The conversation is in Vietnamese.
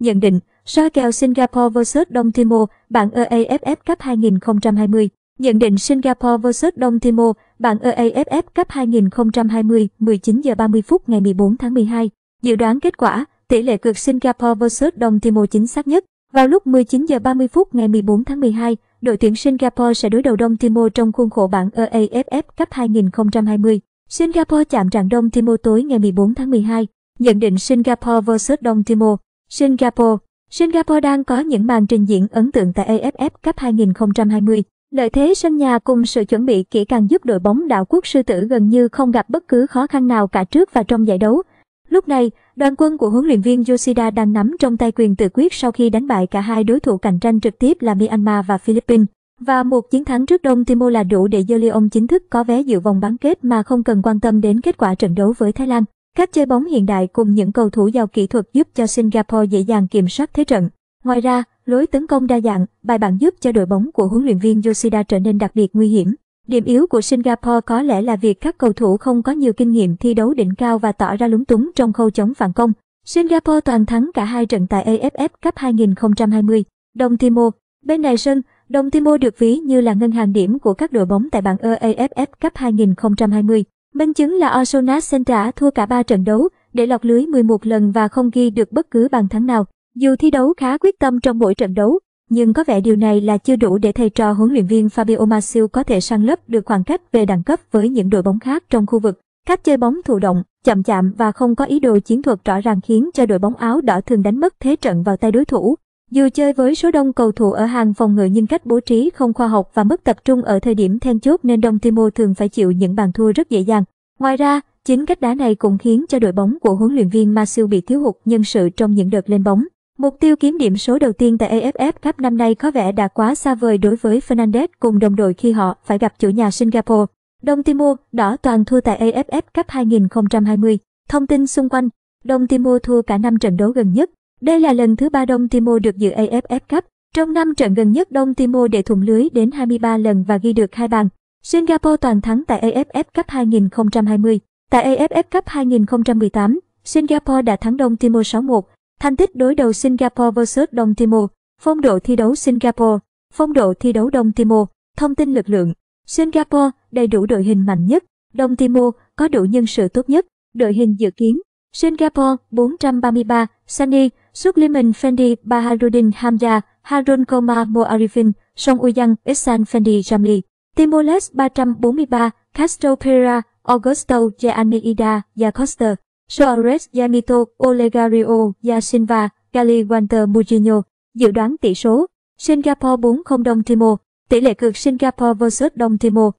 Nhận định, soi kèo Singapore vs Đông Timor, bảng EAFF Cup 2020. Nhận định Singapore vs Đông Timor, bảng EAFF Cup 2020, 19 giờ 30 phút ngày 14 tháng 12. Dự đoán kết quả, tỷ lệ cược Singapore vs Đông Timor chính xác nhất. Vào lúc 19 giờ 30 phút ngày 14 tháng 12, đội tuyển Singapore sẽ đối đầu Đông Timor trong khuôn khổ bảng EAFF Cup 2020. Singapore chạm trạm Đông Timor tối ngày 14 tháng 12. Nhận định Singapore vs Đông Timor, Singapore Singapore đang có những màn trình diễn ấn tượng tại AFF Cup 2020. Lợi thế sân nhà cùng sự chuẩn bị kỹ càng giúp đội bóng đảo quốc sư tử gần như không gặp bất cứ khó khăn nào cả trước và trong giải đấu. Lúc này, đoàn quân của huấn luyện viên Yoshida đang nắm trong tay quyền tự quyết sau khi đánh bại cả hai đối thủ cạnh tranh trực tiếp là Myanmar và Philippines. Và một chiến thắng trước Đông Timor là đủ để Jolion chính thức có vé dự vòng bán kết mà không cần quan tâm đến kết quả trận đấu với Thái Lan. Cách chơi bóng hiện đại cùng những cầu thủ giàu kỹ thuật giúp cho Singapore dễ dàng kiểm soát thế trận. Ngoài ra, lối tấn công đa dạng, bài bản giúp cho đội bóng của huấn luyện viên Yoshida trở nên đặc biệt nguy hiểm. Điểm yếu của Singapore có lẽ là việc các cầu thủ không có nhiều kinh nghiệm thi đấu đỉnh cao và tỏ ra lúng túng trong khâu chống phản công. Singapore toàn thắng cả hai trận tại AFF Cup 2020. Đông Timor Bên này sân, Đông Timor được ví như là ngân hàng điểm của các đội bóng tại bảng e AFF Cup 2020. Minh chứng là Osona Sentra thua cả 3 trận đấu, để lọt lưới 11 lần và không ghi được bất cứ bàn thắng nào. Dù thi đấu khá quyết tâm trong mỗi trận đấu, nhưng có vẻ điều này là chưa đủ để thầy trò huấn luyện viên Fabio Masiu có thể sang lớp được khoảng cách về đẳng cấp với những đội bóng khác trong khu vực. Cách chơi bóng thụ động, chậm chạm và không có ý đồ chiến thuật rõ ràng khiến cho đội bóng áo đỏ thường đánh mất thế trận vào tay đối thủ. Dù chơi với số đông cầu thủ ở hàng phòng ngự nhưng cách bố trí không khoa học và mất tập trung ở thời điểm then chốt nên Đông Timor thường phải chịu những bàn thua rất dễ dàng. Ngoài ra, chính cách đá này cũng khiến cho đội bóng của huấn luyện viên Masu bị thiếu hụt nhân sự trong những đợt lên bóng. Mục tiêu kiếm điểm số đầu tiên tại AFF Cup năm nay có vẻ đã quá xa vời đối với Fernandez cùng đồng đội khi họ phải gặp chủ nhà Singapore. Đông Timor đỏ toàn thua tại AFF Cup 2020. Thông tin xung quanh Đông Timor thua cả năm trận đấu gần nhất đây là lần thứ ba Đông Timor được dự AFF Cup. Trong năm trận gần nhất Đông Timor để thủng lưới đến 23 lần và ghi được hai bàn. Singapore toàn thắng tại AFF Cup 2020. Tại AFF Cup 2018, Singapore đã thắng Đông Timor 6-1. Thành tích đối đầu Singapore vs Đông Timor. Phong độ thi đấu Singapore. Phong độ thi đấu Đông Timor. Thông tin lực lượng. Singapore đầy đủ đội hình mạnh nhất. Đông Timor có đủ nhân sự tốt nhất. Đội hình dự kiến Singapore 433, Sunny, Suleiman Fendi Baharuddin Hamza, Harun Koma Moarifin, Song Uyang Isan, Fendi Jamli, timor 343, Castro Pereira, Augusto Yaanida Yacosta, Suarez, Yamito Olegario Yasinva, Gali Walter Mujino. Dự đoán tỷ số Singapore 40 Đông Timor Tỷ lệ cược Singapore vs Đông Timor